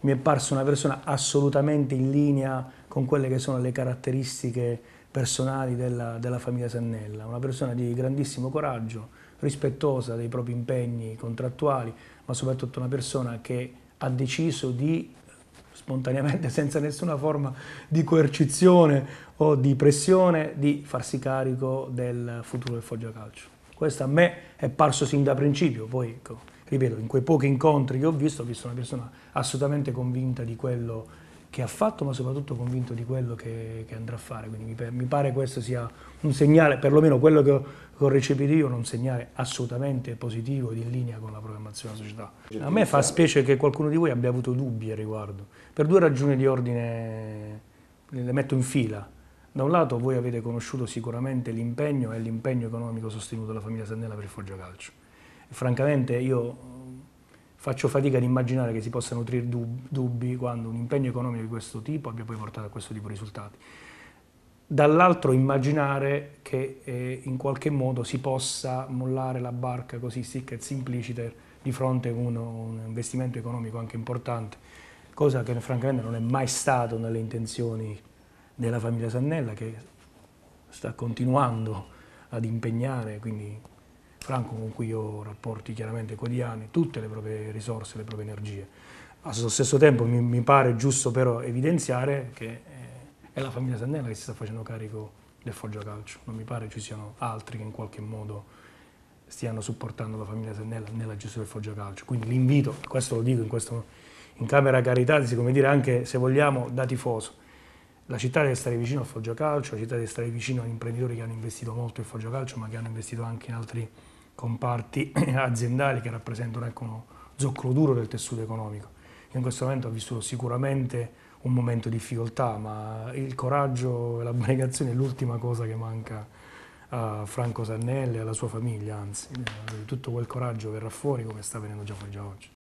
mi è parso una persona assolutamente in linea con quelle che sono le caratteristiche personali della, della famiglia Sannella, una persona di grandissimo coraggio, rispettosa dei propri impegni contrattuali, ma soprattutto una persona che ha deciso di spontaneamente, senza nessuna forma di coercizione o di pressione, di farsi carico del futuro del Foggia Calcio. Questo a me è parso sin da principio, poi ecco, ripeto, in quei pochi incontri che ho visto, ho visto una persona assolutamente convinta di quello che ha fatto, ma soprattutto convinto di quello che, che andrà a fare. Quindi mi, mi, pare questo sia un segnale, perlomeno quello che ho, che ho recepito io, un segnale assolutamente positivo ed in linea con la programmazione della società. A me fa specie che qualcuno di voi abbia avuto dubbi al riguardo, per due ragioni di ordine le metto in fila. Da un lato voi avete conosciuto sicuramente l'impegno e l'impegno economico sostenuto dalla famiglia Sandella per il Foggia Calcio francamente io eh, faccio fatica ad immaginare che si possa nutrire dubbi quando un impegno economico di questo tipo abbia poi portato a questo tipo di risultati. Dall'altro immaginare che eh, in qualche modo si possa mollare la barca così sic et simpliciter di fronte a uno, un investimento economico anche importante, cosa che francamente non è mai stato nelle intenzioni della famiglia Sannella che sta continuando ad impegnare, quindi Franco con cui io ho rapporti chiaramente quotidiani, tutte le proprie risorse, le proprie energie. Allo stesso tempo mi, mi pare giusto però evidenziare che eh, è la famiglia Sannella che si sta facendo carico del Foggia Calcio, non mi pare ci siano altri che in qualche modo stiano supportando la famiglia Sannella nella gestione del Foggia Calcio. Quindi l'invito, questo lo dico in, questo, in camera carità, come dire anche se vogliamo da tifoso, la città deve stare vicino al Foggia Calcio, la città deve stare vicino agli imprenditori che hanno investito molto in Foggia Calcio, ma che hanno investito anche in altri comparti aziendali che rappresentano anche ecco, uno zoccolo duro del tessuto economico. Io in questo momento ho vissuto sicuramente un momento di difficoltà, ma il coraggio e l'abnegazione è l'ultima cosa che manca a Franco Sannelli e alla sua famiglia, anzi, eh, tutto quel coraggio verrà fuori come sta avvenendo già oggi.